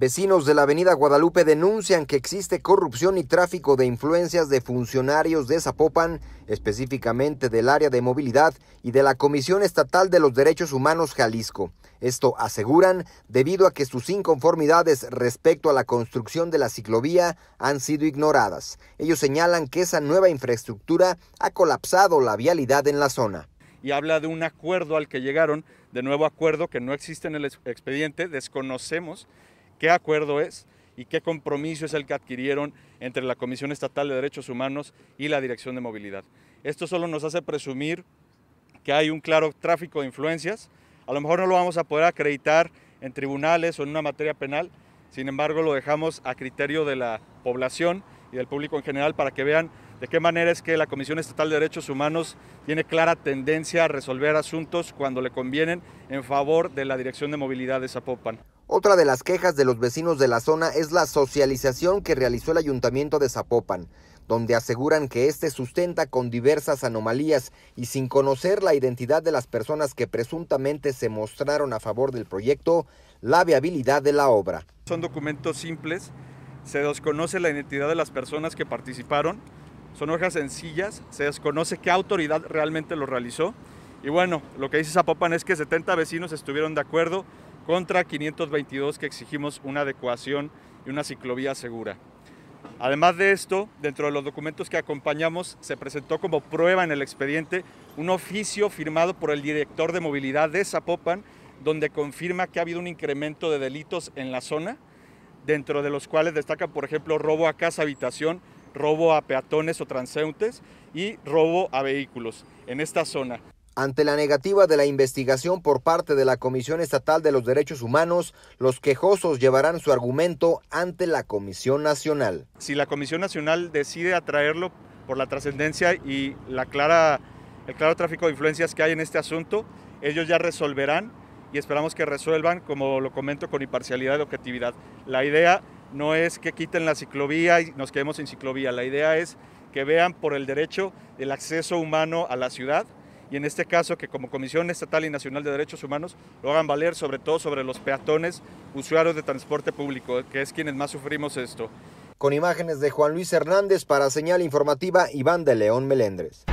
Vecinos de la avenida Guadalupe denuncian que existe corrupción y tráfico de influencias de funcionarios de Zapopan, específicamente del área de movilidad y de la Comisión Estatal de los Derechos Humanos Jalisco. Esto aseguran debido a que sus inconformidades respecto a la construcción de la ciclovía han sido ignoradas. Ellos señalan que esa nueva infraestructura ha colapsado la vialidad en la zona y habla de un acuerdo al que llegaron, de nuevo acuerdo que no existe en el expediente, desconocemos qué acuerdo es y qué compromiso es el que adquirieron entre la Comisión Estatal de Derechos Humanos y la Dirección de Movilidad. Esto solo nos hace presumir que hay un claro tráfico de influencias. A lo mejor no lo vamos a poder acreditar en tribunales o en una materia penal, sin embargo lo dejamos a criterio de la población y del público en general para que vean de qué manera es que la Comisión Estatal de Derechos Humanos tiene clara tendencia a resolver asuntos cuando le convienen en favor de la Dirección de Movilidad de Zapopan. Otra de las quejas de los vecinos de la zona es la socialización que realizó el ayuntamiento de Zapopan, donde aseguran que este sustenta con diversas anomalías y sin conocer la identidad de las personas que presuntamente se mostraron a favor del proyecto, la viabilidad de la obra. Son documentos simples, se desconoce la identidad de las personas que participaron, son hojas sencillas, se desconoce qué autoridad realmente lo realizó. Y bueno, lo que dice Zapopan es que 70 vecinos estuvieron de acuerdo, contra 522 que exigimos una adecuación y una ciclovía segura. Además de esto, dentro de los documentos que acompañamos, se presentó como prueba en el expediente un oficio firmado por el director de movilidad de Zapopan, donde confirma que ha habido un incremento de delitos en la zona, dentro de los cuales destacan, por ejemplo, robo a casa habitación, robo a peatones o transeúntes y robo a vehículos en esta zona. Ante la negativa de la investigación por parte de la Comisión Estatal de los Derechos Humanos, los quejosos llevarán su argumento ante la Comisión Nacional. Si la Comisión Nacional decide atraerlo por la trascendencia y la clara, el claro tráfico de influencias que hay en este asunto, ellos ya resolverán y esperamos que resuelvan, como lo comento, con imparcialidad y objetividad. La idea no es que quiten la ciclovía y nos quedemos sin ciclovía, la idea es que vean por el derecho del acceso humano a la ciudad y en este caso que como Comisión Estatal y Nacional de Derechos Humanos lo hagan valer sobre todo sobre los peatones, usuarios de transporte público, que es quienes más sufrimos esto. Con imágenes de Juan Luis Hernández para Señal Informativa, Iván de León Melendres.